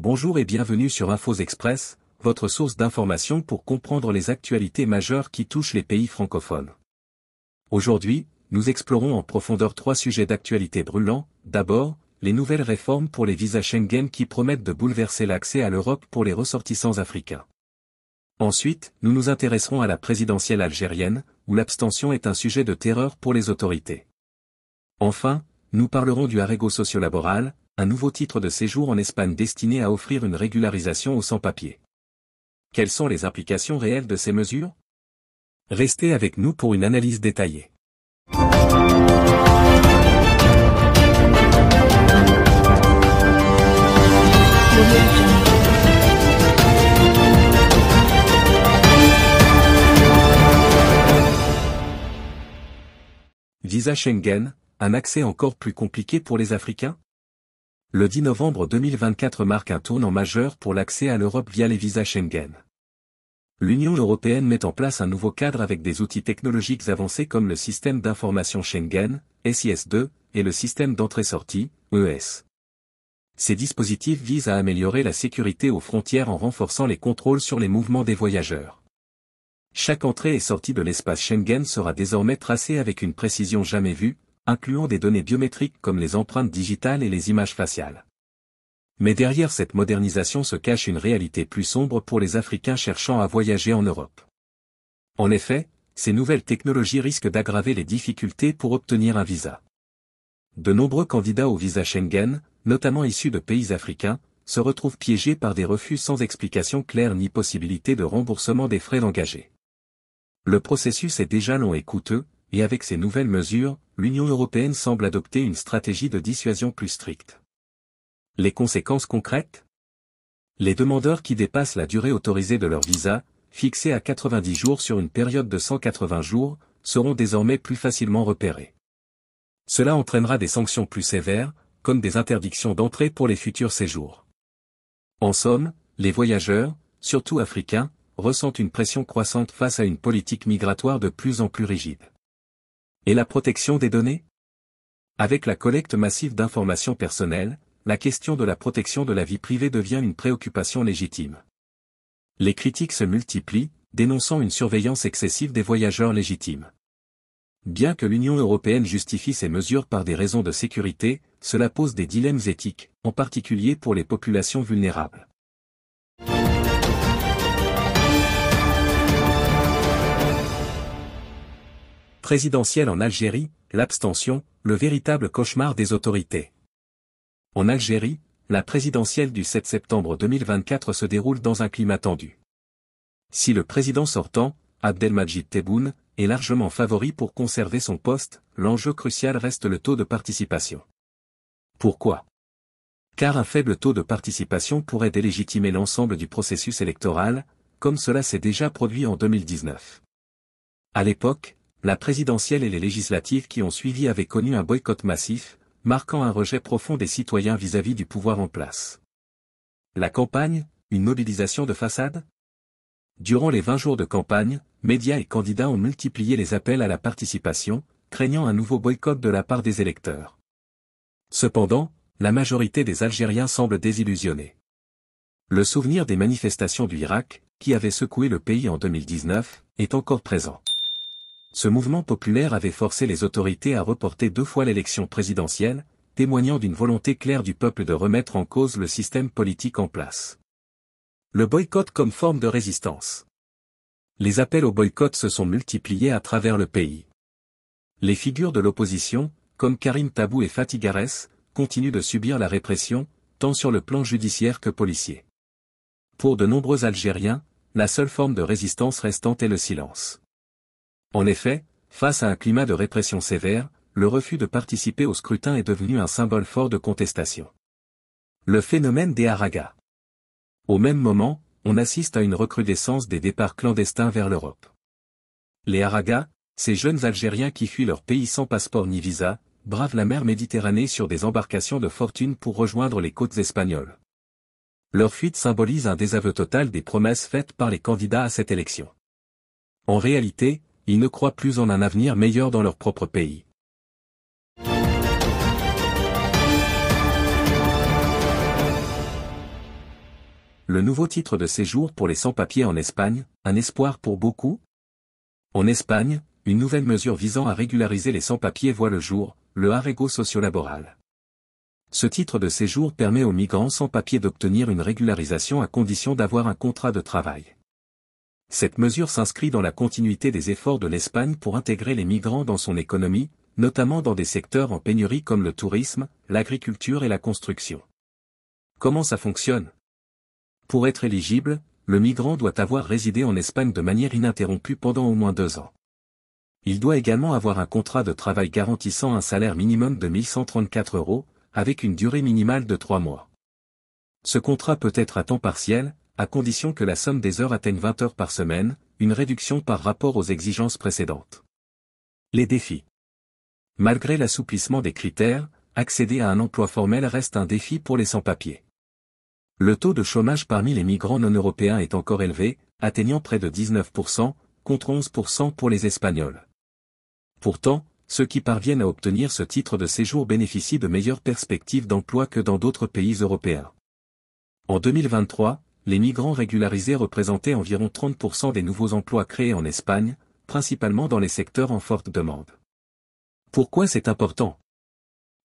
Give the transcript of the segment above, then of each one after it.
Bonjour et bienvenue sur Infos Express, votre source d'information pour comprendre les actualités majeures qui touchent les pays francophones. Aujourd'hui, nous explorons en profondeur trois sujets d'actualité brûlants. D'abord, les nouvelles réformes pour les visas Schengen qui promettent de bouleverser l'accès à l'Europe pour les ressortissants africains. Ensuite, nous nous intéresserons à la présidentielle algérienne, où l'abstention est un sujet de terreur pour les autorités. Enfin, nous parlerons du harégo sociolaboral, un nouveau titre de séjour en Espagne destiné à offrir une régularisation aux sans-papiers. Quelles sont les implications réelles de ces mesures Restez avec nous pour une analyse détaillée. Visa Schengen, un accès encore plus compliqué pour les Africains le 10 novembre 2024 marque un tournant majeur pour l'accès à l'Europe via les visas Schengen. L'Union européenne met en place un nouveau cadre avec des outils technologiques avancés comme le système d'information Schengen, SIS2, et le système d'entrée-sortie, ES. Ces dispositifs visent à améliorer la sécurité aux frontières en renforçant les contrôles sur les mouvements des voyageurs. Chaque entrée et sortie de l'espace Schengen sera désormais tracée avec une précision jamais vue, incluant des données biométriques comme les empreintes digitales et les images faciales. Mais derrière cette modernisation se cache une réalité plus sombre pour les Africains cherchant à voyager en Europe. En effet, ces nouvelles technologies risquent d'aggraver les difficultés pour obtenir un visa. De nombreux candidats au visa Schengen, notamment issus de pays africains, se retrouvent piégés par des refus sans explication claire ni possibilité de remboursement des frais engagés. Le processus est déjà long et coûteux, et avec ces nouvelles mesures, l'Union européenne semble adopter une stratégie de dissuasion plus stricte. Les conséquences concrètes Les demandeurs qui dépassent la durée autorisée de leur visa, fixée à 90 jours sur une période de 180 jours, seront désormais plus facilement repérés. Cela entraînera des sanctions plus sévères, comme des interdictions d'entrée pour les futurs séjours. En somme, les voyageurs, surtout africains, ressentent une pression croissante face à une politique migratoire de plus en plus rigide. Et la protection des données Avec la collecte massive d'informations personnelles, la question de la protection de la vie privée devient une préoccupation légitime. Les critiques se multiplient, dénonçant une surveillance excessive des voyageurs légitimes. Bien que l'Union européenne justifie ces mesures par des raisons de sécurité, cela pose des dilemmes éthiques, en particulier pour les populations vulnérables. présidentielle en Algérie, l'abstention, le véritable cauchemar des autorités. En Algérie, la présidentielle du 7 septembre 2024 se déroule dans un climat tendu. Si le président sortant, Abdelmajid Tebboune, est largement favori pour conserver son poste, l'enjeu crucial reste le taux de participation. Pourquoi Car un faible taux de participation pourrait délégitimer l'ensemble du processus électoral, comme cela s'est déjà produit en 2019. À l'époque, la présidentielle et les législatives qui ont suivi avaient connu un boycott massif, marquant un rejet profond des citoyens vis-à-vis du pouvoir en place. La campagne, une mobilisation de façade Durant les 20 jours de campagne, médias et candidats ont multiplié les appels à la participation, craignant un nouveau boycott de la part des électeurs. Cependant, la majorité des Algériens semble désillusionnée. Le souvenir des manifestations du Irak, qui avait secoué le pays en 2019, est encore présent. Ce mouvement populaire avait forcé les autorités à reporter deux fois l'élection présidentielle, témoignant d'une volonté claire du peuple de remettre en cause le système politique en place. Le boycott comme forme de résistance. Les appels au boycott se sont multipliés à travers le pays. Les figures de l'opposition, comme Karim Tabou et Fatigares, continuent de subir la répression, tant sur le plan judiciaire que policier. Pour de nombreux Algériens, la seule forme de résistance restante est le silence. En effet, face à un climat de répression sévère, le refus de participer au scrutin est devenu un symbole fort de contestation. Le phénomène des haragas. Au même moment, on assiste à une recrudescence des départs clandestins vers l'Europe. Les haragas, ces jeunes Algériens qui fuient leur pays sans passeport ni visa, bravent la mer Méditerranée sur des embarcations de fortune pour rejoindre les côtes espagnoles. Leur fuite symbolise un désaveu total des promesses faites par les candidats à cette élection. En réalité, ils ne croient plus en un avenir meilleur dans leur propre pays. Le nouveau titre de séjour pour les sans-papiers en Espagne, un espoir pour beaucoup En Espagne, une nouvelle mesure visant à régulariser les sans-papiers voit le jour, le Arrego sociolaboral. Ce titre de séjour permet aux migrants sans papiers d'obtenir une régularisation à condition d'avoir un contrat de travail. Cette mesure s'inscrit dans la continuité des efforts de l'Espagne pour intégrer les migrants dans son économie, notamment dans des secteurs en pénurie comme le tourisme, l'agriculture et la construction. Comment ça fonctionne Pour être éligible, le migrant doit avoir résidé en Espagne de manière ininterrompue pendant au moins deux ans. Il doit également avoir un contrat de travail garantissant un salaire minimum de 1134 euros, avec une durée minimale de trois mois. Ce contrat peut être à temps partiel, à condition que la somme des heures atteigne 20 heures par semaine, une réduction par rapport aux exigences précédentes. Les défis. Malgré l'assouplissement des critères, accéder à un emploi formel reste un défi pour les sans-papiers. Le taux de chômage parmi les migrants non européens est encore élevé, atteignant près de 19%, contre 11% pour les Espagnols. Pourtant, ceux qui parviennent à obtenir ce titre de séjour bénéficient de meilleures perspectives d'emploi que dans d'autres pays européens. En 2023, les migrants régularisés représentaient environ 30% des nouveaux emplois créés en Espagne, principalement dans les secteurs en forte demande. Pourquoi c'est important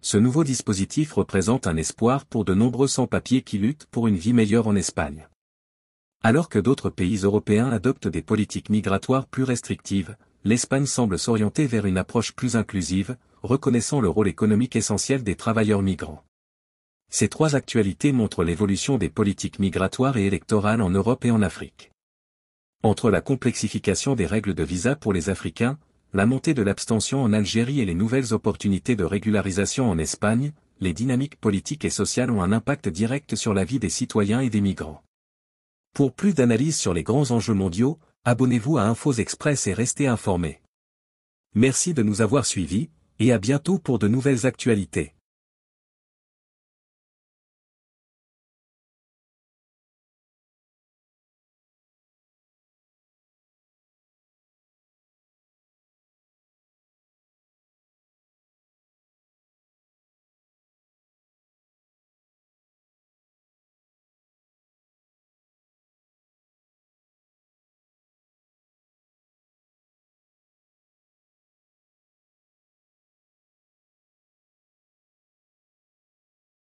Ce nouveau dispositif représente un espoir pour de nombreux sans-papiers qui luttent pour une vie meilleure en Espagne. Alors que d'autres pays européens adoptent des politiques migratoires plus restrictives, l'Espagne semble s'orienter vers une approche plus inclusive, reconnaissant le rôle économique essentiel des travailleurs migrants. Ces trois actualités montrent l'évolution des politiques migratoires et électorales en Europe et en Afrique. Entre la complexification des règles de visa pour les Africains, la montée de l'abstention en Algérie et les nouvelles opportunités de régularisation en Espagne, les dynamiques politiques et sociales ont un impact direct sur la vie des citoyens et des migrants. Pour plus d'analyses sur les grands enjeux mondiaux, abonnez-vous à Infos Express et restez informés. Merci de nous avoir suivis, et à bientôt pour de nouvelles actualités.